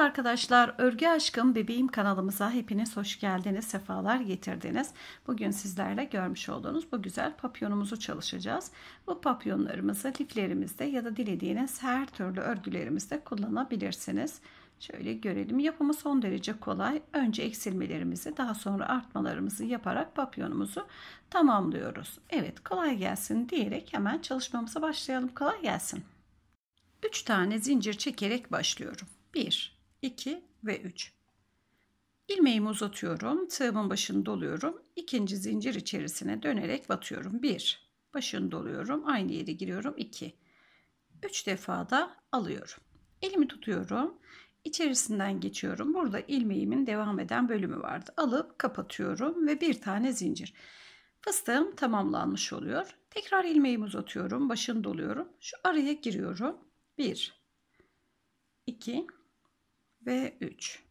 Merhaba arkadaşlar, Örgü Aşkım Bebeğim kanalımıza hepiniz hoş geldiniz, sefalar getirdiniz. Bugün sizlerle görmüş olduğunuz bu güzel papyonumuzu çalışacağız. Bu papyonlarımızı liflerimizde ya da dilediğiniz her türlü örgülerimizde kullanabilirsiniz. Şöyle görelim, yapımı son derece kolay. Önce eksilmelerimizi daha sonra artmalarımızı yaparak papyonumuzu tamamlıyoruz. Evet, kolay gelsin diyerek hemen çalışmamıza başlayalım. Kolay gelsin. 3 tane zincir çekerek başlıyorum. 1 2 ve 3. İlmeğimi uzatıyorum. Tığımın başını doluyorum. İkinci zincir içerisine dönerek batıyorum. 1. Başını doluyorum. Aynı yere giriyorum. 2. 3 defa da alıyorum. Elimi tutuyorum. İçerisinden geçiyorum. Burada ilmeğimin devam eden bölümü vardı. Alıp kapatıyorum ve bir tane zincir. Fıstığım tamamlanmış oluyor. Tekrar ilmeğimi uzatıyorum. Başını doluyorum. Şu araya giriyorum. 1 2 ve 3.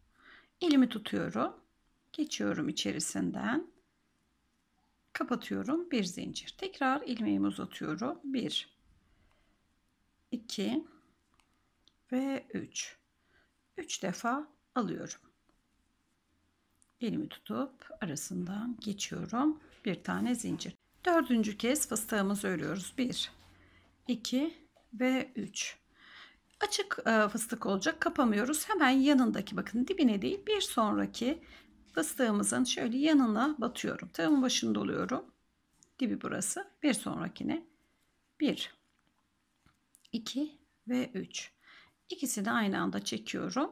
Elimi tutuyorum. Geçiyorum içerisinden. Kapatıyorum bir zincir. Tekrar ilmeğimi uzatıyorum. 1 2 ve 3. 3 defa alıyorum. Elimi tutup arasından geçiyorum. Bir tane zincir. Dördüncü kez fıstığımızı örüyoruz. 1 2 ve 3 açık e, fıstık olacak kapamıyoruz hemen yanındaki bakın dibine değil bir sonraki fıstığımızın şöyle yanına batıyorum tığımın başını doluyorum dibi burası bir sonrakine 1 2 ve 3 ikisini aynı anda çekiyorum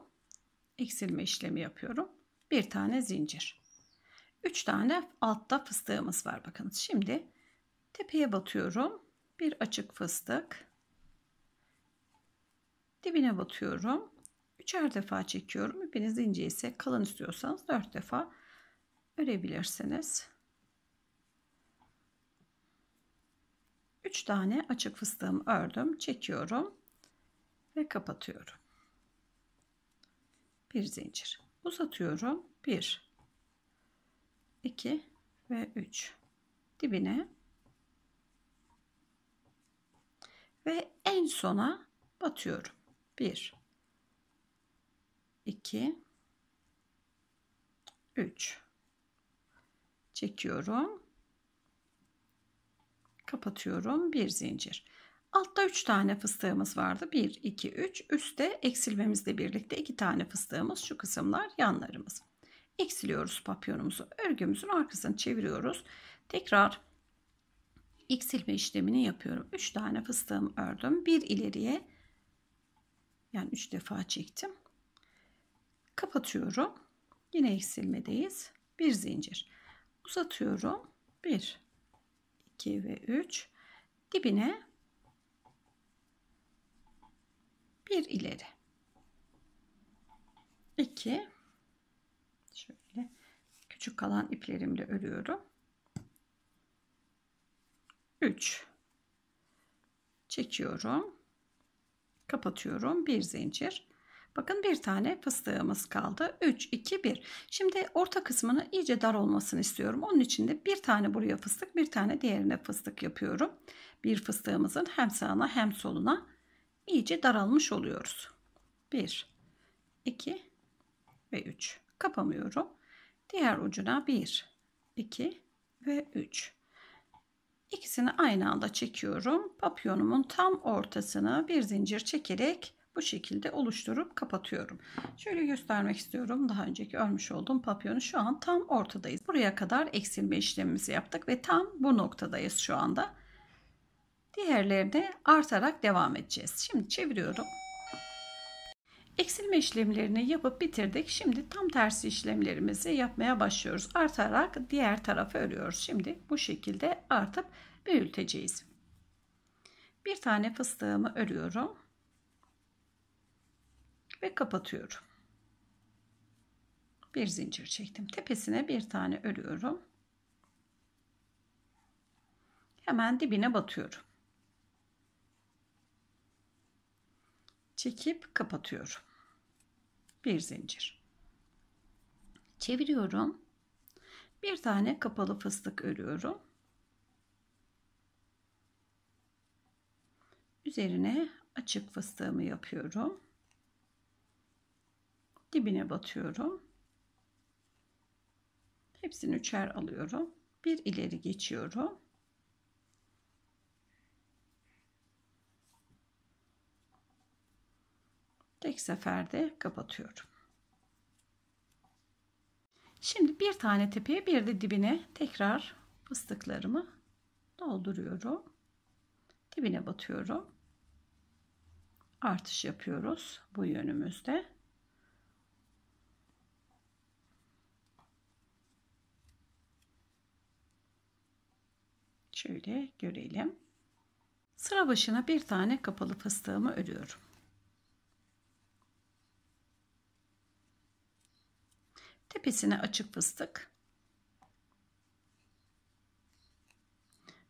eksilme işlemi yapıyorum bir tane zincir 3 tane altta fıstığımız var bakın şimdi tepeye batıyorum bir açık fıstık dibine batıyorum. Üçer defa çekiyorum. İpiniz ince ise kalın istiyorsanız dört defa örebilirsiniz. Üç tane açık fıstığımı ördüm. Çekiyorum ve kapatıyorum. Bir zincir. Uzatıyorum. Bir, iki ve üç. Dibine ve en sona batıyorum. 1 2 3 çekiyorum kapatıyorum bir zincir altta 3 tane fıstığımız vardı 1 2 3 üstte eksilmemizle birlikte 2 tane fıstığımız şu kısımlar yanlarımız eksiliyoruz papyonumuzu örgümüzün arkasını çeviriyoruz tekrar eksilme işlemini yapıyorum 3 tane fıstığım ördüm bir ileriye yani 3 defa çektim. Kapatıyorum. Yine eksilmedeyiz. Bir zincir. Uzatıyorum. 1, 2 ve 3. Dibine bir ileri. 2 şöyle küçük kalan iplerimle örüyorum. 3 çekiyorum. Kapatıyorum. Bir zincir. Bakın bir tane fıstığımız kaldı. 3, 2, 1. Şimdi orta kısmını iyice dar olmasını istiyorum. Onun için de bir tane buraya fıstık, bir tane diğerine fıstık yapıyorum. Bir fıstığımızın hem sağına hem soluna iyice daralmış oluyoruz. 1, 2 ve 3. Kapamıyorum. Diğer ucuna 1, 2 ve 3. İkisini aynı anda çekiyorum. Papyonumun tam ortasını bir zincir çekerek bu şekilde oluşturup kapatıyorum. Şöyle göstermek istiyorum. Daha önceki örmüş olduğum papyonu şu an tam ortadayız. Buraya kadar eksilme işlemimizi yaptık ve tam bu noktadayız şu anda. Diğerlerine artarak devam edeceğiz. Şimdi çeviriyorum. Eksilme işlemlerini yapıp bitirdik. Şimdi tam tersi işlemlerimizi yapmaya başlıyoruz. Artarak diğer tarafı örüyoruz. Şimdi bu şekilde artıp büyüteceğiz. Bir tane fıstığımı örüyorum. Ve kapatıyorum. Bir zincir çektim. Tepesine bir tane örüyorum. Hemen dibine batıyorum. Çekip kapatıyorum bir zincir. Çeviriyorum. Bir tane kapalı fıstık örüyorum. Üzerine açık fıstığımı yapıyorum. Dibine batıyorum. Hepsini üçer alıyorum. Bir ileri geçiyorum. tek seferde kapatıyorum. Şimdi bir tane tepeye bir de dibine tekrar fıstıklarımı dolduruyorum. Dibine batıyorum. Artış yapıyoruz bu yönümüzde. Şöyle görelim. Sıra başına bir tane kapalı fıstığımı örüyorum. Tepesine açık fıstık.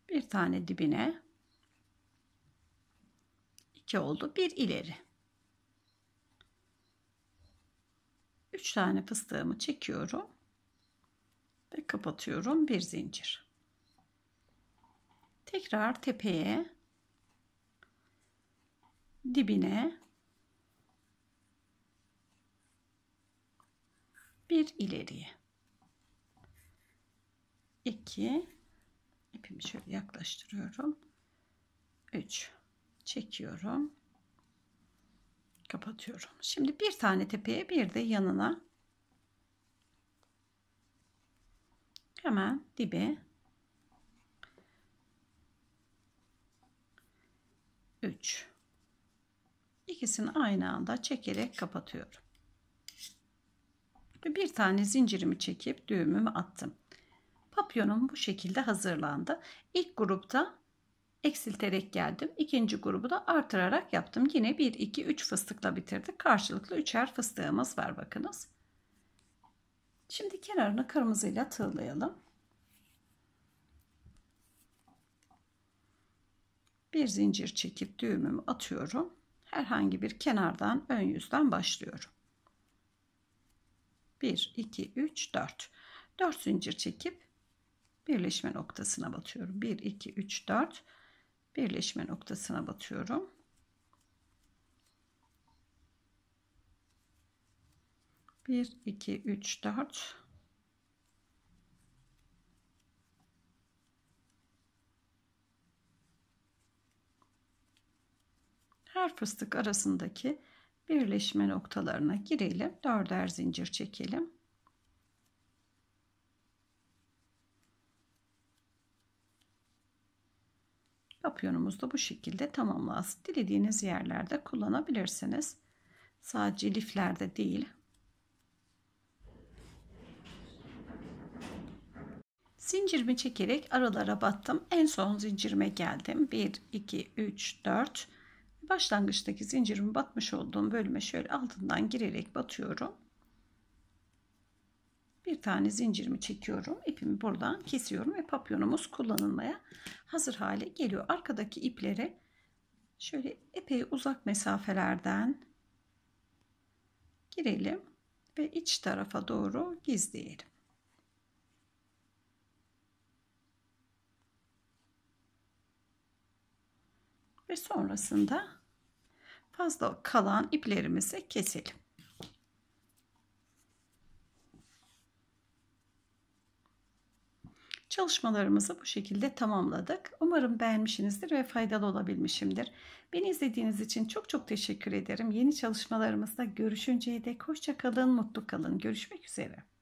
Bir tane dibine. iki oldu. Bir ileri. Üç tane fıstığımı çekiyorum. Ve kapatıyorum. Bir zincir. Tekrar tepeye dibine bir ileriye 2 ipimi şöyle yaklaştırıyorum 3 çekiyorum kapatıyorum şimdi bir tane tepeye bir de yanına hemen dibe 3 ikisini aynı anda çekerek kapatıyorum ve bir tane zincirimi çekip düğümümü attım. Papyonum bu şekilde hazırlandı. İlk grupta eksilterek geldim. İkinci grubu da artırarak yaptım. Yine 1, 2, 3 fıstıkla bitirdik. Karşılıklı üçer fıstığımız var bakınız. Şimdi kenarını kırmızıyla tığlayalım. Bir zincir çekip düğümümü atıyorum. Herhangi bir kenardan ön yüzden başlıyorum. 1, 2, 3, 4. 4 zincir çekip birleşme noktasına batıyorum. 1, 2, 3, 4 birleşme noktasına batıyorum. Bir, iki, üç, dört. Her fıstık arasındaki birleşme noktalarına girelim. Dörder zincir çekelim. Papyonumuz da bu şekilde tamamlansın. Dilediğiniz yerlerde kullanabilirsiniz. Sadece liflerde değil. Zincirimi çekerek aralara battım. En son zincirime geldim. 1, 2, 3, 4, başlangıçtaki zincirimi batmış olduğum bölüme şöyle altından girerek batıyorum. Bir tane zincirimi çekiyorum. ipimi buradan kesiyorum ve papyonumuz kullanılmaya hazır hale geliyor. Arkadaki iplere şöyle epey uzak mesafelerden girelim ve iç tarafa doğru gizleyelim. Ve sonrasında fazla kalan iplerimizi keselim. Çalışmalarımızı bu şekilde tamamladık. Umarım beğenmişsinizdir ve faydalı olabilmişimdir. Beni izlediğiniz için çok çok teşekkür ederim. Yeni çalışmalarımızda görüşünceye dek hoşça kalın, mutlu kalın. Görüşmek üzere.